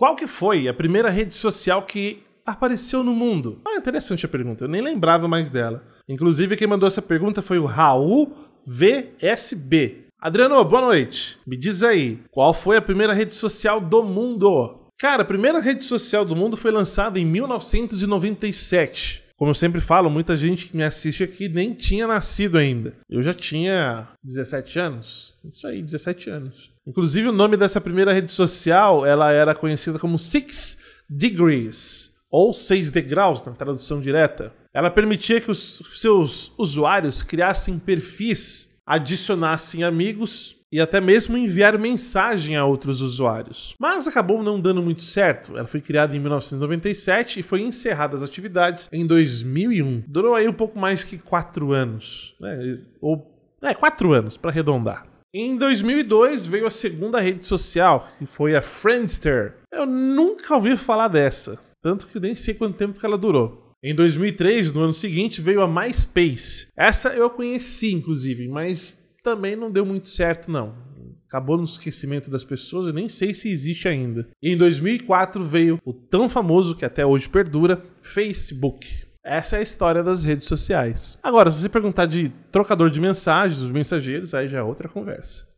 Qual que foi a primeira rede social que apareceu no mundo? Ah, interessante a pergunta, eu nem lembrava mais dela. Inclusive, quem mandou essa pergunta foi o Raul VSB. Adriano, boa noite. Me diz aí, qual foi a primeira rede social do mundo? Cara, a primeira rede social do mundo foi lançada em 1997. Como eu sempre falo, muita gente que me assiste aqui nem tinha nascido ainda. Eu já tinha 17 anos. Isso aí, 17 anos. Inclusive, o nome dessa primeira rede social, ela era conhecida como Six Degrees, ou Seis Degraus, na tradução direta. Ela permitia que os seus usuários criassem perfis, adicionassem amigos e até mesmo enviar mensagem a outros usuários. Mas acabou não dando muito certo. Ela foi criada em 1997 e foi encerrada as atividades em 2001. Durou aí um pouco mais que quatro anos, né? ou é, quatro anos para arredondar. Em 2002 veio a segunda rede social, que foi a Friendster. Eu nunca ouvi falar dessa, tanto que nem sei quanto tempo que ela durou. Em 2003, no ano seguinte, veio a MySpace. Essa eu conheci, inclusive, mas também não deu muito certo, não. Acabou no esquecimento das pessoas e nem sei se existe ainda. E em 2004 veio o tão famoso, que até hoje perdura, Facebook. Essa é a história das redes sociais. Agora, se você perguntar de trocador de mensagens, os mensageiros, aí já é outra conversa.